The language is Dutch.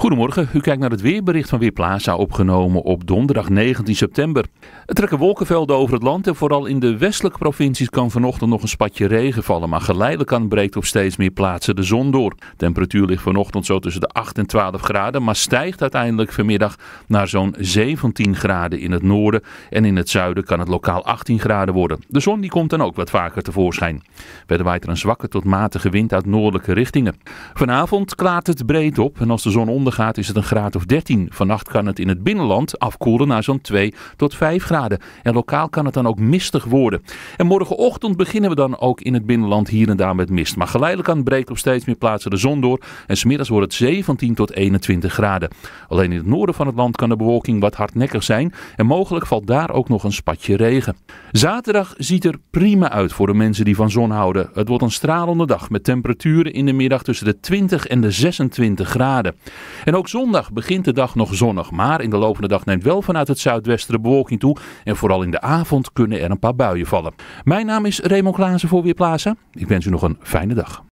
Goedemorgen, u kijkt naar het weerbericht van Weerplaza, opgenomen op donderdag 19 september. Er trekken wolkenvelden over het land en vooral in de westelijke provincies kan vanochtend nog een spatje regen vallen. Maar geleidelijk aan breekt op steeds meer plaatsen de zon door. De temperatuur ligt vanochtend zo tussen de 8 en 12 graden, maar stijgt uiteindelijk vanmiddag naar zo'n 17 graden in het noorden. En in het zuiden kan het lokaal 18 graden worden. De zon die komt dan ook wat vaker tevoorschijn. Verder waait er een zwakke tot matige wind uit noordelijke richtingen. Vanavond klaart het breed op en als de zon onder gaat, is het een graad of 13. Vannacht kan het in het binnenland afkoelen naar zo'n 2 tot 5 graden. En lokaal kan het dan ook mistig worden. En morgenochtend beginnen we dan ook in het binnenland hier en daar met mist. Maar geleidelijk aan breekt op steeds meer plaatsen de zon door. En smiddags wordt het 17 tot 21 graden. Alleen in het noorden van het land kan de bewolking wat hardnekkig zijn. En mogelijk valt daar ook nog een spatje regen. Zaterdag ziet er prima uit voor de mensen die van zon houden. Het wordt een stralende dag met temperaturen in de middag tussen de 20 en de 26 graden. En ook zondag begint de dag nog zonnig, maar in de loop van de dag neemt wel vanuit het zuidwesten de bewolking toe. En vooral in de avond kunnen er een paar buien vallen. Mijn naam is Raymond Klaassen voor Weerplaza. Ik wens u nog een fijne dag.